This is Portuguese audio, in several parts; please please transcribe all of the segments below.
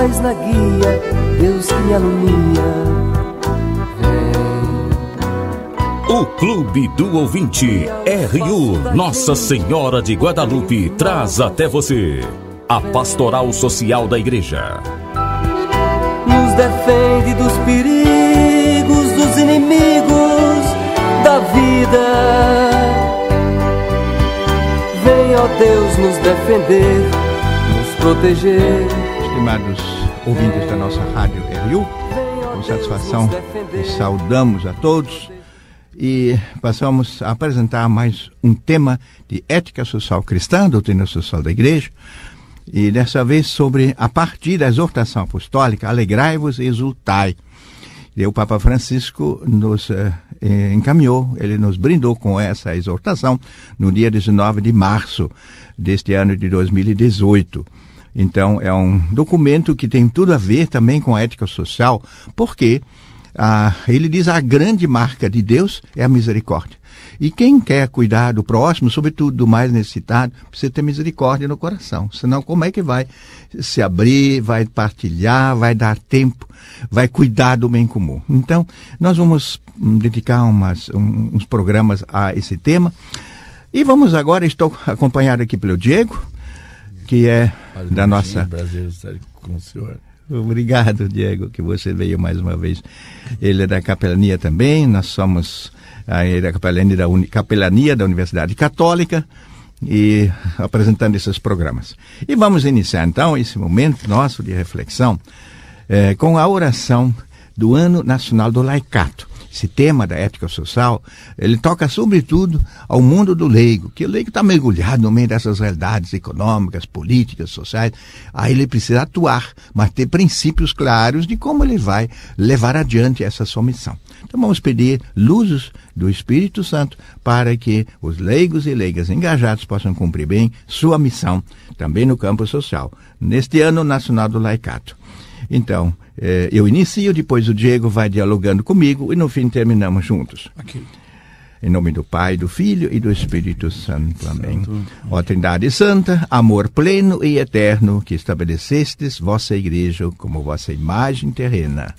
mais na guia, Deus que alumia. O Clube do Ouvinte, RU Nossa Senhora de Guadalupe, traz até você a pastoral social da igreja. Nos defende dos perigos, dos inimigos da vida. Vem, ó Deus, nos defender, nos proteger estimados ouvintes da nossa Rádio RU. Com satisfação e saudamos a todos e passamos a apresentar mais um tema de ética social cristã, doutrina social da igreja, e dessa vez sobre a partir da exortação apostólica, alegrai-vos e exultai. E o Papa Francisco nos eh, eh encaminhou, ele nos brindou com essa exortação no dia 19 de março deste ano de 2018. Então, é um documento que tem tudo a ver também com a ética social, porque ah, ele diz a grande marca de Deus é a misericórdia. E quem quer cuidar do próximo, sobretudo do mais necessitado, precisa ter misericórdia no coração. Senão, como é que vai se abrir, vai partilhar, vai dar tempo, vai cuidar do bem comum? Então, nós vamos hum, dedicar umas, um, uns programas a esse tema. E vamos agora, estou acompanhado aqui pelo Diego, que é Padre da nossa. Prazer estar com o senhor. Obrigado, Diego, que você veio mais uma vez. Ele é da capelania também, nós somos aí ah, é da capelania da, Uni... capelania da Universidade Católica e apresentando esses programas. E vamos iniciar então esse momento nosso de reflexão é, com a oração do Ano Nacional do Laicato esse tema da ética social, ele toca sobretudo ao mundo do leigo, que o leigo está mergulhado no meio dessas realidades econômicas, políticas, sociais. Aí ele precisa atuar, mas ter princípios claros de como ele vai levar adiante essa sua missão. Então vamos pedir luzes do Espírito Santo para que os leigos e leigas engajados possam cumprir bem sua missão, também no campo social, neste ano nacional do laicato. Então, eh, eu inicio, depois o Diego vai dialogando comigo e no fim terminamos juntos. Okay. Em nome do Pai, do Filho e do Espírito Santo. Amém. Santo. Ó Trindade Santa, amor pleno e eterno, que estabelecestes vossa igreja como vossa imagem terrena.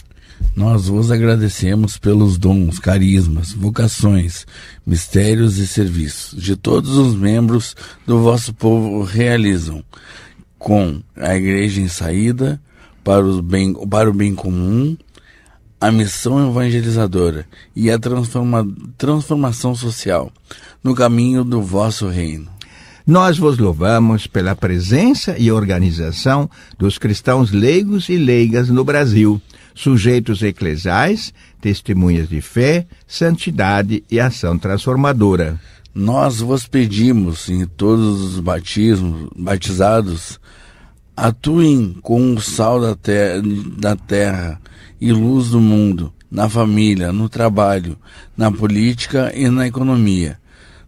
Nós vos agradecemos pelos dons, carismas, vocações, mistérios e serviços de todos os membros do vosso povo realizam com a igreja em saída, para o bem, para o bem comum, a missão evangelizadora e a transforma, transformação social no caminho do vosso reino. Nós vos louvamos pela presença e organização dos cristãos leigos e leigas no Brasil, sujeitos eclesiais, testemunhas de fé, santidade e ação transformadora. Nós vos pedimos em todos os batismos, batizados Atuem com o sal da, ter da terra e luz do mundo, na família, no trabalho, na política e na economia,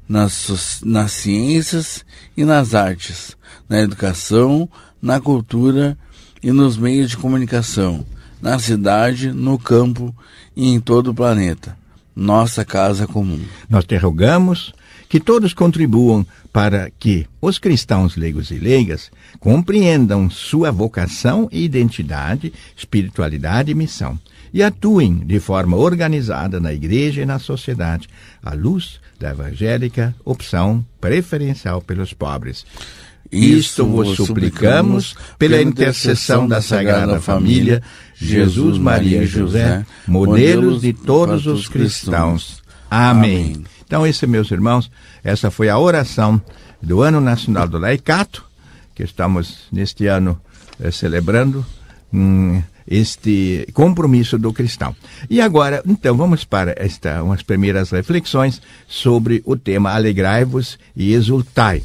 nas, nas ciências e nas artes, na educação, na cultura e nos meios de comunicação, na cidade, no campo e em todo o planeta. Nossa casa comum. Nós te rogamos que todos contribuam para que os cristãos leigos e leigas compreendam sua vocação e identidade, espiritualidade e missão, e atuem de forma organizada na igreja e na sociedade, à luz da evangélica opção preferencial pelos pobres. Isto vos suplicamos pela intercessão da Sagrada Família, Jesus, Maria e José, modelos de todos os cristãos. Amém. Então, esse, meus irmãos, essa foi a oração do Ano Nacional do Laicato que estamos neste ano eh, celebrando hum, este compromisso do cristão. E agora, então, vamos para esta, umas primeiras reflexões sobre o tema Alegrai-vos e exultai.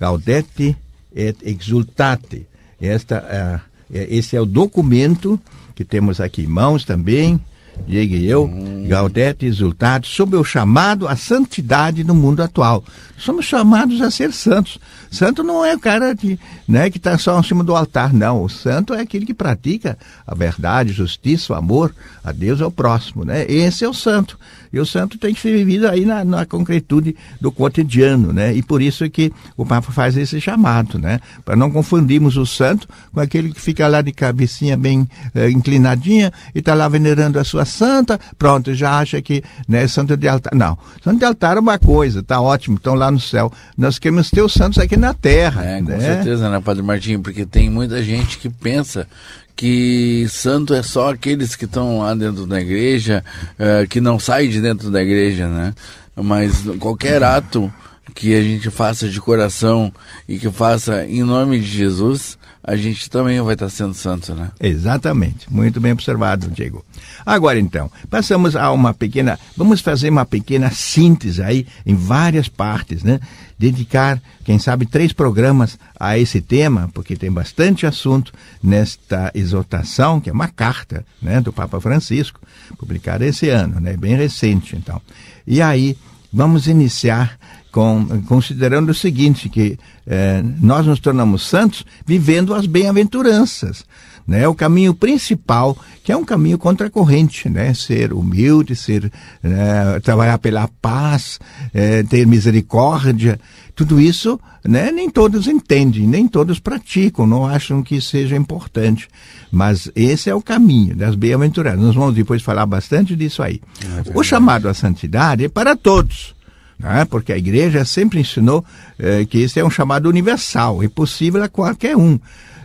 Gaudete et exultate. Esta, uh, esse é o documento que temos aqui em mãos também, e eu, hum. Gaudete exultado, sob o chamado à santidade no mundo atual. Somos chamados a ser santos. Santo não é o cara que né, está só em cima do altar, não. O santo é aquele que pratica a verdade, justiça, o amor a Deus e ao próximo. Né? Esse é o santo. E o santo tem que ser vivido aí na, na concretude do cotidiano, né? E por isso é que o Papa faz esse chamado, né? Para não confundirmos o santo com aquele que fica lá de cabecinha bem eh, inclinadinha e está lá venerando a sua santa, pronto, já acha que né, santo de altar. Não, santo de altar é uma coisa, tá ótimo, estão lá no céu. Nós queremos ter os santos aqui na terra. É, né? com certeza, né, Padre Martim? Porque tem muita gente que pensa que santo é só aqueles que estão lá dentro da igreja, uh, que não saem de dentro da igreja, né? Mas qualquer ato que a gente faça de coração e que faça em nome de Jesus, a gente também vai estar sendo santo, né? Exatamente. Muito bem observado, Diego. Agora então, passamos a uma pequena. Vamos fazer uma pequena síntese aí em várias partes, né? Dedicar, quem sabe, três programas a esse tema, porque tem bastante assunto nesta exortação, que é uma carta né, do Papa Francisco, publicada esse ano, né? Bem recente, então. E aí, vamos iniciar com, considerando o seguinte, que é, nós nos tornamos santos vivendo as bem-aventuranças. Né? O caminho principal, que é um caminho contracorrente, né? Ser humilde, ser, né? trabalhar pela paz, é, ter misericórdia. Tudo isso, né? Nem todos entendem, nem todos praticam, não acham que seja importante. Mas esse é o caminho das bem-aventuranças. Nós vamos depois falar bastante disso aí. É o chamado à santidade é para todos né? porque a igreja sempre ensinou eh, que isso é um chamado universal e é possível a qualquer um.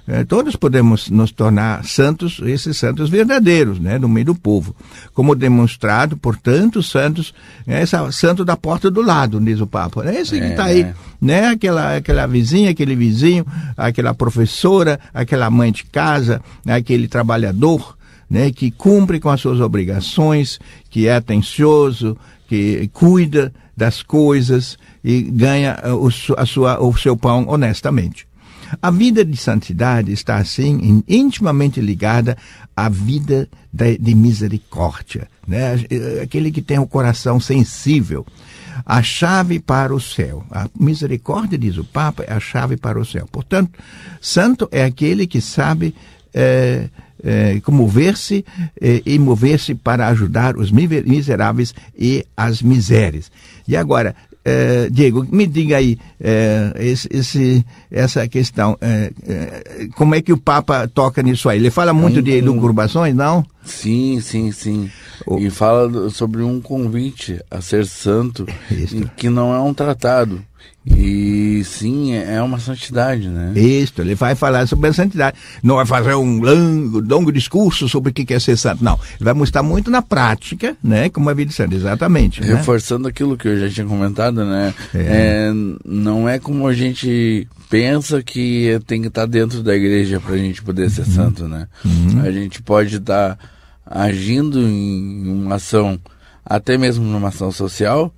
Eh, todos podemos nos tornar santos, esses santos verdadeiros, né? no meio do povo. Como demonstrado por tantos santos, é essa, santo da porta do lado, diz o Papa. Né? Esse é, que está aí, é. né? aquela, aquela vizinha, aquele vizinho, aquela professora, aquela mãe de casa, aquele trabalhador. Né, que cumpre com as suas obrigações, que é atencioso, que cuida das coisas e ganha eh, o, a sua, o seu pão honestamente. A vida de santidade está assim intimamente ligada à vida de, de misericórdia, né? Eh, aquele que tem o coração sensível, a chave para o céu. A misericórdia, diz o Papa, é a chave para o céu. Portanto, santo é aquele que sabe é, eh, como comover-se eh, e mover-se para ajudar os miseráveis e as misérias. E agora, eh, Diego, me diga aí esse, esse, essa questão, como é que o Papa toca nisso aí? Ele fala muito de elucubrações, não? Sim, sim, sim. O... E fala sobre um convite a ser santo, que não é um tratado. E sim, é, é uma santidade, né? Isso, ele vai falar sobre a santidade. Não vai fazer um longo, longo discurso sobre o que é ser santo, não. Ele vai mostrar muito na prática, né? Como a vida santa, exatamente. Né? Reforçando aquilo que eu já tinha comentado, né? É. É, não é como a gente pensa que tem que estar dentro da igreja para a gente poder ser uhum. santo, né? Uhum. A gente pode estar agindo em uma ação, até mesmo numa ação social,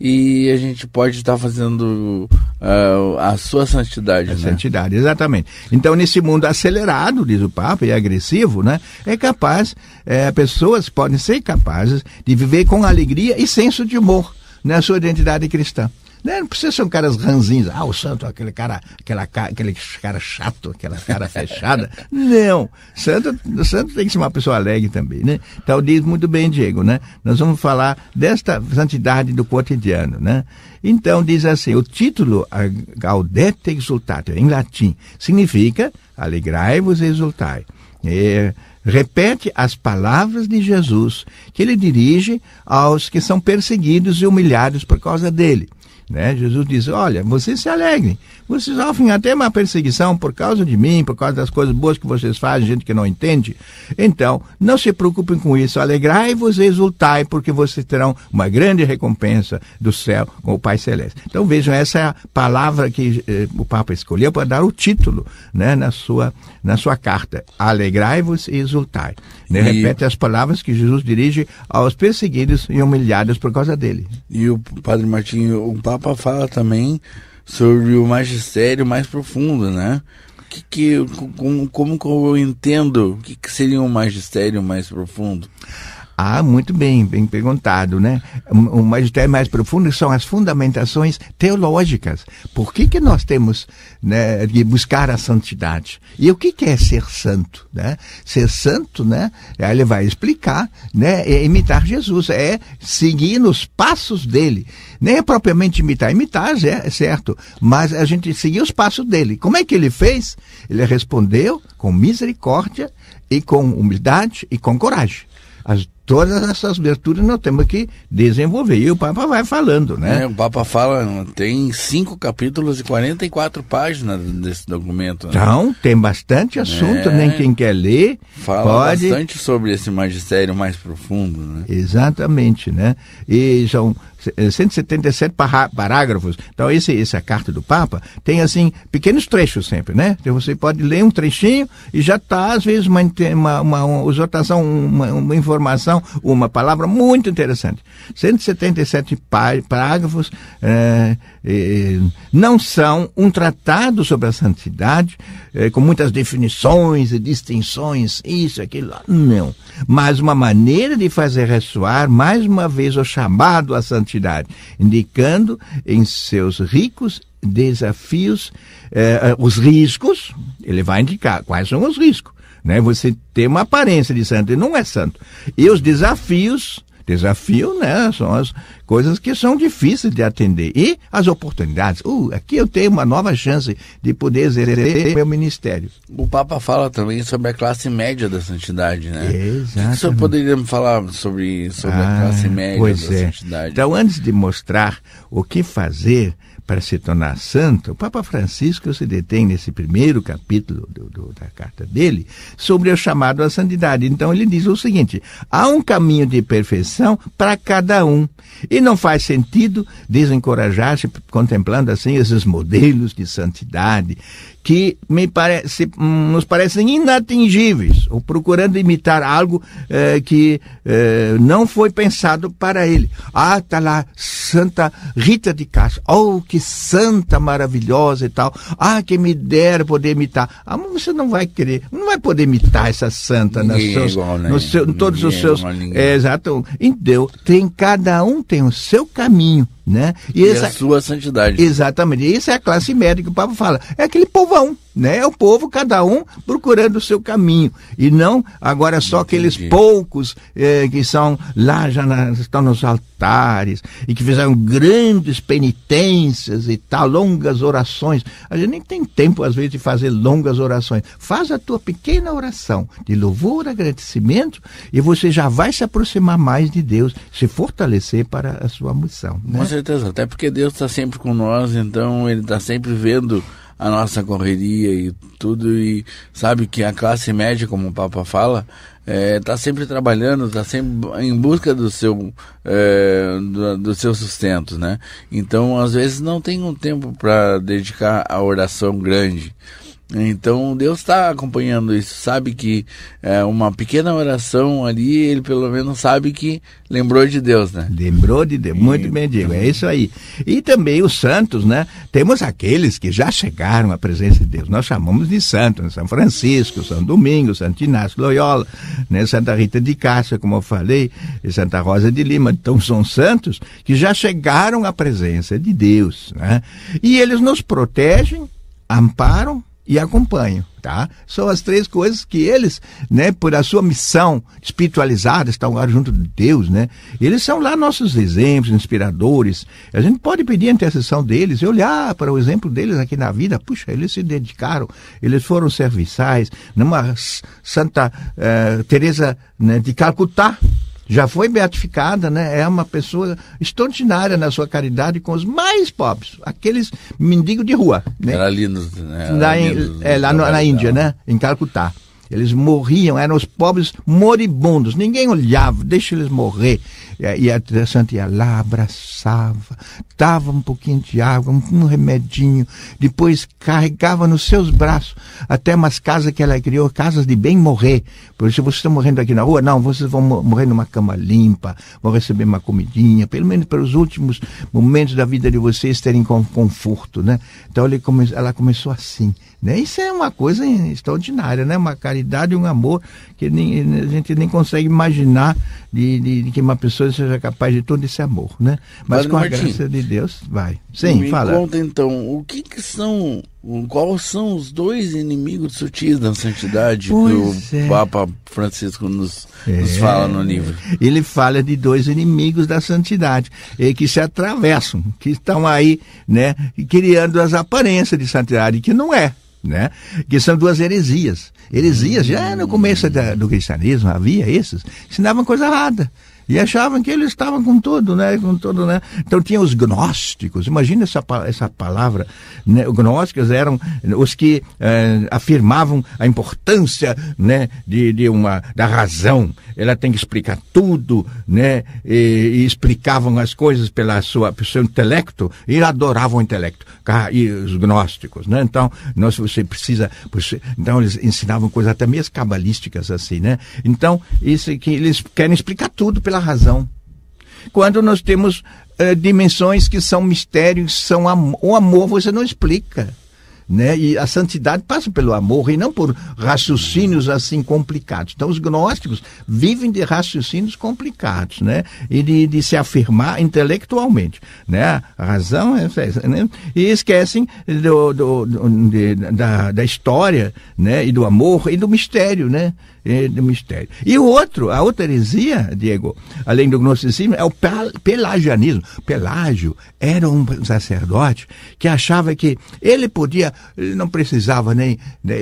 e a gente pode estar fazendo uh, a sua santidade. A né? santidade, exatamente. Então, nesse mundo acelerado, diz o Papa, e agressivo, né, é capaz, é, pessoas podem ser capazes de viver com alegria e senso de humor na sua identidade cristã. Né? Não precisa ser um cara ranzinhos. Ah, o santo, aquele cara, aquela, aquele cara chato, aquela cara fechada. Não. Santo, o santo tem que ser uma pessoa alegre também, né? Então diz muito bem, Diego, né? Nós vamos falar desta santidade do cotidiano, né? Então diz assim, o título Gaudete Exultate, em latim, significa alegrai-vos e exultai. É, repete as palavras de Jesus que ele dirige aos que são perseguidos e humilhados por causa dele. Né? Jesus diz: Olha, vocês se alegrem, vocês sofrem até uma perseguição por causa de mim, por causa das coisas boas que vocês fazem, gente que não entende. Então, não se preocupem com isso, alegrai-vos e exultai, porque vocês terão uma grande recompensa do céu com o Pai Celeste. Então, vejam, essa é a palavra que eh, o Papa escolheu para dar o título né, na, sua, na sua carta: Alegrai-vos e exultai. Né? E... Repete as palavras que Jesus dirige aos perseguidos e humilhados por causa dele. E o Padre Martinho, o Papa Papa fala também sobre o magistério mais profundo, né? Que, que, como, como eu entendo o que, que seria um magistério mais profundo? Ah, muito bem, bem perguntado, né? O magistério mais profundo são as fundamentações teológicas. Por que, que nós temos né, de buscar a santidade? E o que, que é ser santo? Né? Ser santo, né? Ele vai explicar, né? É imitar Jesus, é seguir nos passos dele. Nem é propriamente imitar, imitar, é certo, mas a gente seguir os passos dele. Como é que ele fez? Ele respondeu com misericórdia e com humildade e com coragem. As todas essas aberturas nós temos que desenvolver. E o Papa vai falando, né? É, o Papa fala, tem cinco capítulos e 44 páginas desse documento. Né? Então, tem bastante assunto, é, nem quem quer ler. Fala pode... bastante sobre esse magistério mais profundo, né? Exatamente, né? E são 177 eh, parágrafos. Então, esse, essa carta do Papa tem, assim, pequenos trechos sempre, né? Então, você pode ler um trechinho e já está, às vezes, uma, uma, uma exortação, uma, uma informação uma palavra muito interessante. 177 parágrafos é, é, não são um tratado sobre a santidade, é, com muitas definições e distinções, isso, aquilo, não. Mas uma maneira de fazer ressoar mais uma vez o chamado à santidade, indicando em seus ricos desafios, os riscos, ele vai indicar quais são os riscos, né? Você tem uma aparência de santo e não é santo. E os desafios, desafio, né? São as coisas que são difíceis de atender. E as oportunidades. Uh, aqui eu tenho uma nova chance de poder exercer meu ministério. O Papa fala também sobre a classe média da santidade, né? Exato. O senhor poderia me falar sobre, sobre ah, a classe ah, média da é. santidade? Então, antes de mostrar o que fazer, para se tornar santo, o Papa Francisco se detém nesse primeiro capítulo do, do, da carta dele sobre o chamado à santidade. Então ele diz o seguinte: há um caminho de perfeição para cada um. E não faz sentido desencorajar-se contemplando assim esses modelos de santidade que me parece, nos parecem inatingíveis, ou procurando imitar algo eh, que eh, não foi pensado para ele. Ah, tá lá Santa Rita de Cássia. Oh, que santa maravilhosa e tal. Ah, que me dera poder imitar. Ah, mas você não vai querer, não vai poder imitar essa santa ninguém é né? é seus, igual, né? seu, todos os seus. É, exato. Então, tem cada um tem o seu caminho né? E, e essa, a é sua santidade. Exatamente. isso é a classe média que o Papa fala. É aquele povão né? É o povo, cada um procurando o seu caminho. E não agora só Entendi. aqueles poucos eh, que são lá, já na, estão nos altares e que fizeram grandes penitências e tal, longas orações. A gente nem tem tempo, às vezes, de fazer longas orações. Faz a tua pequena oração de louvor, agradecimento e você já vai se aproximar mais de Deus, se fortalecer para a sua missão. Né? Com certeza, até porque Deus está sempre com nós, então Ele está sempre vendo a nossa correria e tudo, e sabe que a classe média, como o Papa fala, está é, tá sempre trabalhando, está sempre em busca do seu, é, do, do, seu sustento, né? Então, às vezes, não tem um tempo para dedicar a oração grande. Então Deus está acompanhando isso, sabe que é, uma pequena oração ali, ele pelo menos sabe que lembrou de Deus, né? Lembrou de Deus, muito bem digo, é isso aí. E também os santos, né? Temos aqueles que já chegaram à presença de Deus, nós chamamos de santos, né? São Francisco, São Domingo, Santo Inácio Loyola, né? Santa Rita de Cássia, como eu falei, e Santa Rosa de Lima, então são santos que já chegaram à presença de Deus, né? E eles nos protegem, amparam, e acompanho, tá? São as três coisas que eles, né, por a sua missão espiritualizada, estão agora junto de Deus, né? Eles são lá nossos exemplos, inspiradores. A gente pode pedir a intercessão deles e olhar para o exemplo deles aqui na vida. Puxa, eles se dedicaram, eles foram serviçais. Numa Santa eh, Teresa né, de Calcutá, já foi beatificada, né? É uma pessoa extraordinária na sua caridade com os mais pobres, aqueles mendigos de rua. Né? Era ali, né? Era ali é, lá, no, na Índia, né? Em Calcutá. Eles morriam, eram os pobres moribundos. Ninguém olhava, deixa eles morrer. É, e a é Santa ia lá, abraçava, dava um pouquinho de água, um, um remedinho, depois carregava nos seus braços até umas casas que ela criou, casas de bem morrer. Por isso, vocês estão morrendo aqui na rua? Não, vocês vão morrer numa cama limpa, vão receber uma comidinha, pelo menos pelos últimos momentos da vida de vocês terem conforto, né? Então, come, ela começou assim. Né? Isso é uma coisa extraordinária, né? Uma caridade, um amor que nem, a gente nem consegue imaginar de, de, de que uma pessoa seja capaz de todo esse amor, né? Mas Padre com a graça de Deus, vai. Sim, me fala. conta então, o que, que são, quais são os dois inimigos sutis da santidade pois que o é. Papa Francisco nos, é. nos, fala no livro? Ele fala de dois inimigos da santidade, e que se atravessam, que estão aí, né, criando as aparências de santidade, que não é, né? Que são duas heresias. Heresias, já no começo da, do cristianismo havia esses, ensinavam coisa errada. E achavam que eles estavam com tudo, né? Com tudo, né? Então tinha os gnósticos. Imagina essa, essa palavra. Né? Os gnósticos eram os que eh, afirmavam a importância, né? De, de uma, da razão. Ela tem que explicar tudo, né? E, e explicavam as coisas pela sua, pelo seu intelecto e adoravam o intelecto. E os gnósticos, né? Então, nós, você precisa, você, então eles ensinavam coisas até mesmo cabalísticas assim, né? Então, isso é que eles querem explicar tudo pela pela razão. Quando nós temos eh, dimensões que são mistérios, são am o amor você não explica. Né? E a santidade passa pelo amor e não por raciocínios assim complicados. Então, os gnósticos vivem de raciocínios complicados, né? E de, de se afirmar intelectualmente, né? A razão é essa, né? E esquecem do, do, do de, da, da história, né? E do amor e do mistério, né? É, do mistério. E o outro, a outra heresia, Diego, além do gnosticismo, é o pelagianismo. Pelágio era um sacerdote que achava que ele podia, ele não precisava nem,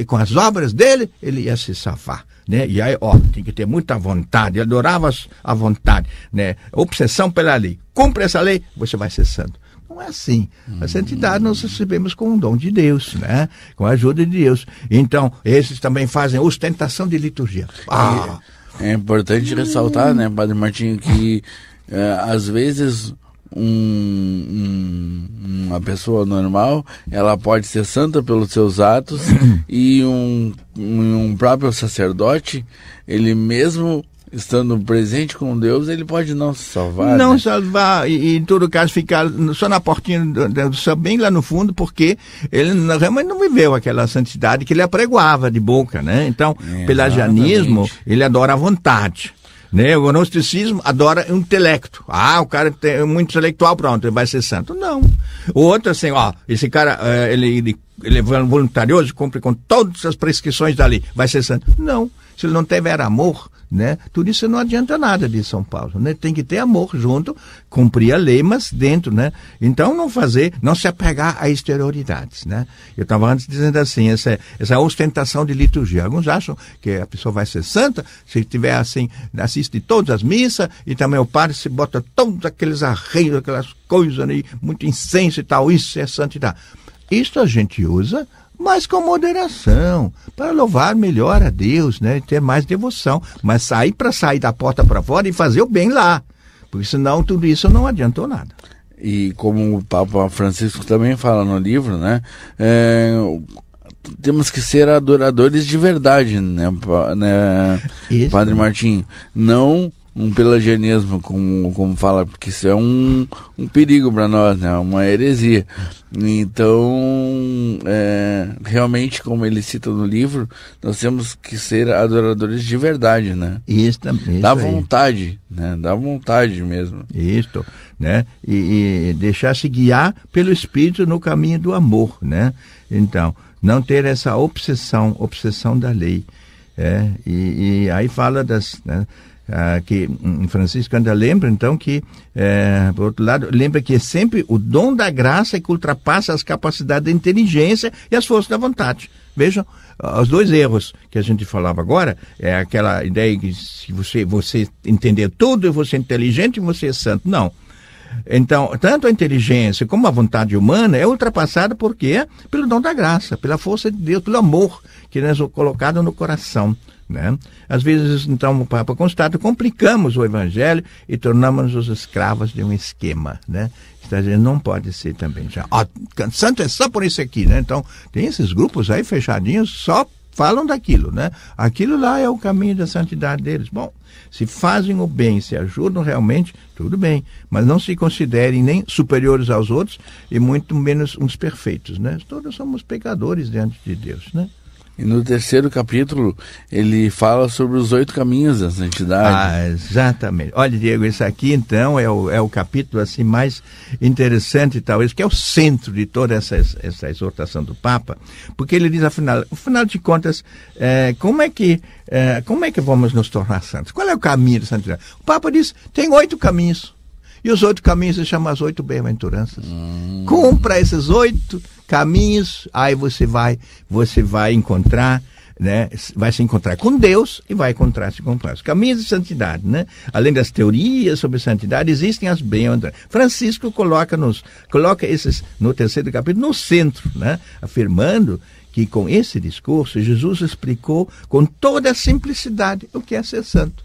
com as obras dele, ele ia se safar. Né? E aí, ó, tem que ter muita vontade, adorava a vontade, né? Obsessão pela lei. Cumpre essa lei, você vai ser santo. Não é assim. A santidade nós recebemos com o dom de Deus, né? Com a ajuda de Deus. Então, esses também fazem ostentação de liturgia. Ah. ah. É, importante ressaltar, né, Padre Martinho, que é, às vezes um, um, uma pessoa normal, ela pode ser santa pelos seus atos e um, um próprio sacerdote, ele mesmo estando presente com Deus, ele pode não se salvar. Não né? salvar, e, em todo caso ficar só na portinha só do céu, bem lá no fundo, porque ele realmente não viveu aquela santidade que ele apregoava de boca, né? Então, é, pelagianismo, ele adora a vontade. Né? O gnosticismo adora o intelecto. Ah, o cara é muito intelectual, pronto, ele vai ser santo. Não. O outro, assim, ó, esse cara, eh, ele, ele, ele é voluntarioso, cumpre com todas as prescrições dali, vai ser santo. Não. Se ele não tiver amor, né? Tudo isso não adianta nada de São Paulo, né? Tem que ter amor junto, cumprir a lei, mas dentro, né? Então não fazer, não se apegar a exterioridades, né? Eu estava antes dizendo assim, essa, essa ostentação de liturgia. Alguns acham que a pessoa vai ser santa se tiver assim, assiste todas as missas e também o padre se bota todos aqueles arreios, aquelas coisas, né? muito incenso e tal, isso é santidade. Isso a gente usa mas com moderação, para louvar melhor a Deus, né? ter mais devoção. Mas sair para sair da porta para fora e fazer o bem lá. Porque senão tudo isso não adiantou nada. E como o Papa Francisco também fala no livro, né? É, temos que ser adoradores de verdade, né, né Padre Martim? Não um pelagianismo, como, como fala, porque isso é um, um perigo para nós, né? uma heresia. Então, é, realmente, como ele cita no livro, nós temos que ser adoradores de verdade, né? Isso também. Dá vontade, aí. né? Dá vontade mesmo. Isso, né? E, e deixar-se guiar pelo Espírito no caminho do amor, né? Então, não ter essa obsessão, obsessão da lei. É, e, e aí fala das, né, ah, que um, Francisco ainda lembra, então, que, é, por outro lado, lembra que é sempre o dom da graça que ultrapassa as capacidades da inteligência e as forças da vontade. Vejam, ah, os dois erros que a gente falava agora, é aquela ideia que se você, você entender tudo, você é inteligente e você é santo. Não. Então, tanto a inteligência como a vontade humana é ultrapassada por quê? Pelo dom da graça, pela força de Deus, pelo amor que nós é colocado no coração. Né? Às vezes, então, o Papa constata, complicamos o Evangelho e tornamos-nos escravos de um esquema. Né? Está dizendo, não pode ser também. Já, ó, santo é só por isso aqui. Né? Então, tem esses grupos aí fechadinhos só falam daquilo, né? Aquilo lá é o caminho da santidade deles. Bom, se fazem o bem, se ajudam realmente, tudo bem, mas não se considerem nem superiores aos outros e muito menos uns perfeitos, né? Todos somos pecadores diante de Deus, né? E no terceiro capítulo, ele fala sobre os oito caminhos da santidade. Ah, exatamente. Olha, Diego, esse aqui então é o, é o capítulo assim mais interessante, talvez, que é o centro de toda essa, essa exortação do Papa, porque ele diz, afinal, afinal de contas, é, como, é que, é, como é que vamos nos tornar santos? Qual é o caminho da santidade? O Papa diz: tem oito caminhos. E os oito caminhos se chamam as oito bem-aventuranças. Hum. Cumpra esses oito caminhos, aí você vai, você vai encontrar né, vai se encontrar com Deus e vai encontrar-se com Deus caminhos de santidade, né? Além das teorias sobre santidade, existem as bem-aventuranças. Francisco coloca nos coloca esses no terceiro capítulo no centro, né? Afirmando que com esse discurso Jesus explicou com toda a simplicidade o que é ser santo.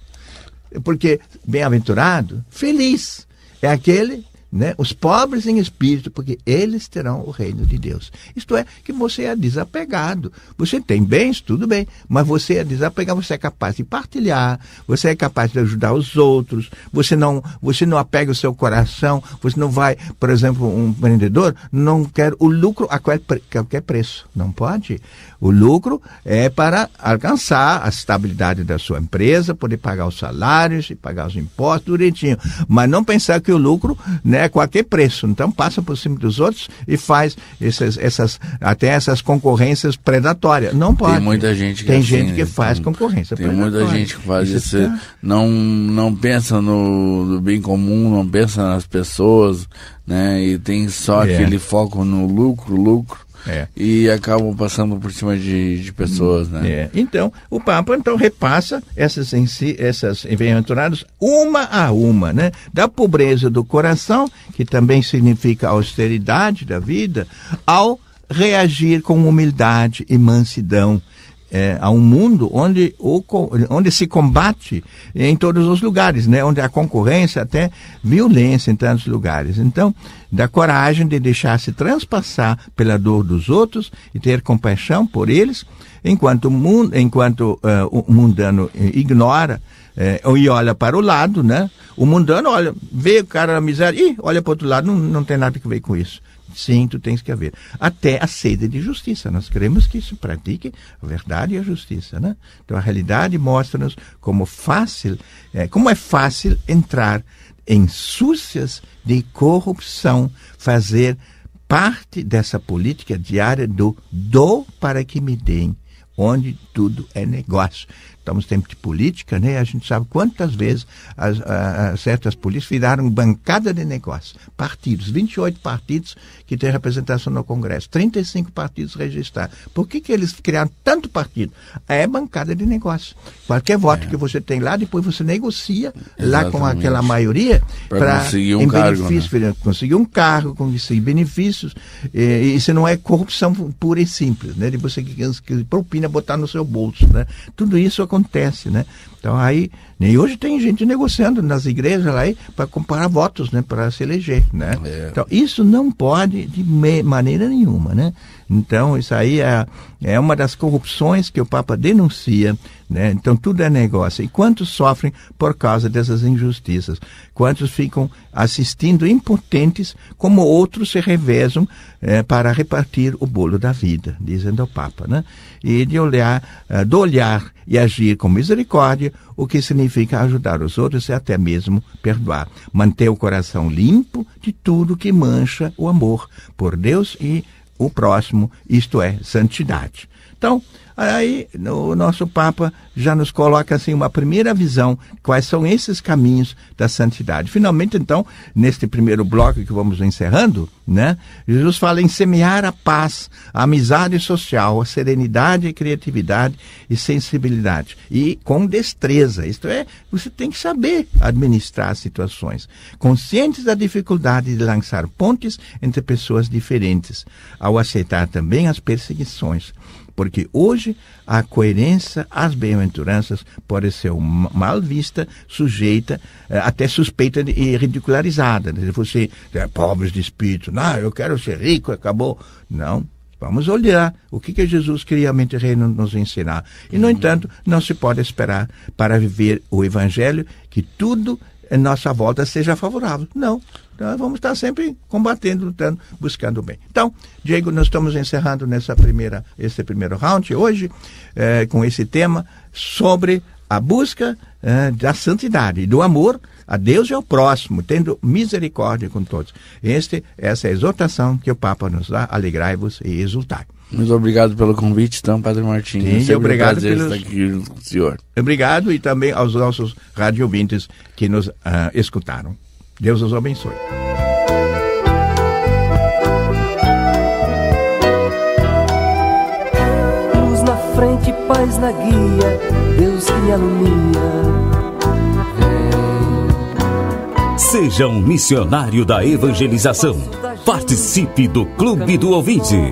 Porque bem-aventurado, feliz, é aquele né? os pobres em espírito, porque eles terão o reino de Deus. Isto é, que você é desapegado. Você tem bens, tudo bem, mas você é desapegado, você é capaz de partilhar, você é capaz de ajudar os outros, você não, você não apega o seu coração, você não vai, por exemplo, um vendedor não quer o lucro a é qualquer preço, não pode. O lucro é para alcançar a estabilidade da sua empresa, poder pagar os salários e pagar os impostos direitinho, mas não pensar que o lucro, né, né, a qualquer preço. Então passa por cima dos outros e faz esses, essas, até essas concorrências predatórias. Não pode. Tem muita gente que, tem é assim, gente que né? faz tem, concorrência tem predatória. muita gente que faz isso. isso é tá... não, não pensa no, no bem comum, não pensa nas pessoas, né? E tem só é. aquele foco no lucro, lucro é. e acabam passando por cima de, de pessoas, né? É. Então, o Papa então repassa essas, em si, essas aventuradas uma a uma, né? Da pobreza do coração, que também significa austeridade da vida, ao reagir com humildade e mansidão é, a um mundo onde, o, onde se combate em todos os lugares, né? onde há concorrência, até violência em tantos lugares. Então, da coragem de deixar-se transpassar pela dor dos outros e ter compaixão por eles, enquanto o, mundo, enquanto, uh, o mundano eh, ignora é, e olha para o lado, né? O mundano olha, vê o cara na miséria, e olha para o outro lado, não, não tem nada que ver com isso. Sim, tu tens que haver. Até a sede de justiça. Nós queremos que se pratique a verdade e a justiça, né? Então a realidade mostra-nos como fácil, é, como é fácil entrar em súcias de corrupção, fazer parte dessa política diária do dou para que me deem, onde tudo é negócio estamos em tempo de política, né? A gente sabe quantas vezes as, a, a, certas polícias viraram bancada de negócio. Partidos, 28 partidos que têm representação no Congresso, 35 partidos registrados. Por que, que eles criaram tanto partido? É bancada de negócio. Qualquer voto é. que você tem lá, depois você negocia Exatamente. lá com aquela maioria para conseguir um em cargo, benefício, né? conseguir um cargo, conseguir benefícios. E, isso não é corrupção pura e simples, né? De você que, que propina botar no seu bolso, né? Tudo isso acontece acontece, né? Então aí, nem hoje tem gente negociando nas igrejas lá para comprar votos, né, para se eleger, né? É. Então isso não pode de maneira nenhuma, né? Então, isso aí é, é uma das corrupções que o Papa denuncia. Né? Então, tudo é negócio. E quantos sofrem por causa dessas injustiças? Quantos ficam assistindo impotentes, como outros se revezam é, para repartir o bolo da vida, dizendo o Papa. Né? E de olhar, é, do olhar e agir com misericórdia, o que significa ajudar os outros e até mesmo perdoar. Manter o coração limpo de tudo que mancha o amor por Deus e o próximo, isto é, santidade. Então, Aí o nosso Papa já nos coloca assim uma primeira visão, quais são esses caminhos da santidade. Finalmente, então, neste primeiro bloco que vamos encerrando, né? Jesus fala em semear a paz, a amizade social, a serenidade, a criatividade e sensibilidade. E com destreza, isto é, você tem que saber administrar as situações, conscientes da dificuldade de lançar pontes entre pessoas diferentes, ao aceitar também as perseguições porque hoje a coerência às bem-aventuranças pode ser mal vista, sujeita, eh, até suspeita e ridicularizada. Se você é eh, pobre de espírito, não, eu quero ser rico, acabou. Não, Vamos olhar o que, que Jesus queria mente reino nos ensinar. E, no uhum. entanto, não se pode esperar para viver o Evangelho que tudo em nossa volta seja favorável. Não. Então, vamos estar sempre combatendo, lutando, buscando o bem. Então, Diego, nós estamos encerrando nessa primeira, esse primeiro round hoje, eh, com esse tema sobre a busca eh, da santidade, do amor a Deus e ao próximo, tendo misericórdia com todos. Este, essa é a exortação que o Papa nos dá, alegrai-vos e exultai. Muito obrigado pelo convite, então, Padre Martins. Sim, é obrigado um pelos... senhor. Obrigado e também aos nossos radiovintes que nos uh, escutaram. Deus os abençoe. Luz na frente, paz na guia, Deus que me alumia. Seja um missionário da evangelização. Participe do Clube do Ouvinte.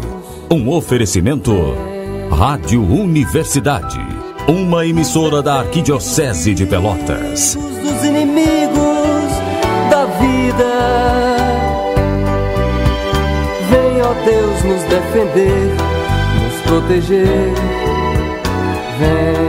Um oferecimento Rádio Universidade, uma emissora da Arquidiocese de Pelotas vida. Vem, ó Deus, nos defender, nos proteger. Vem.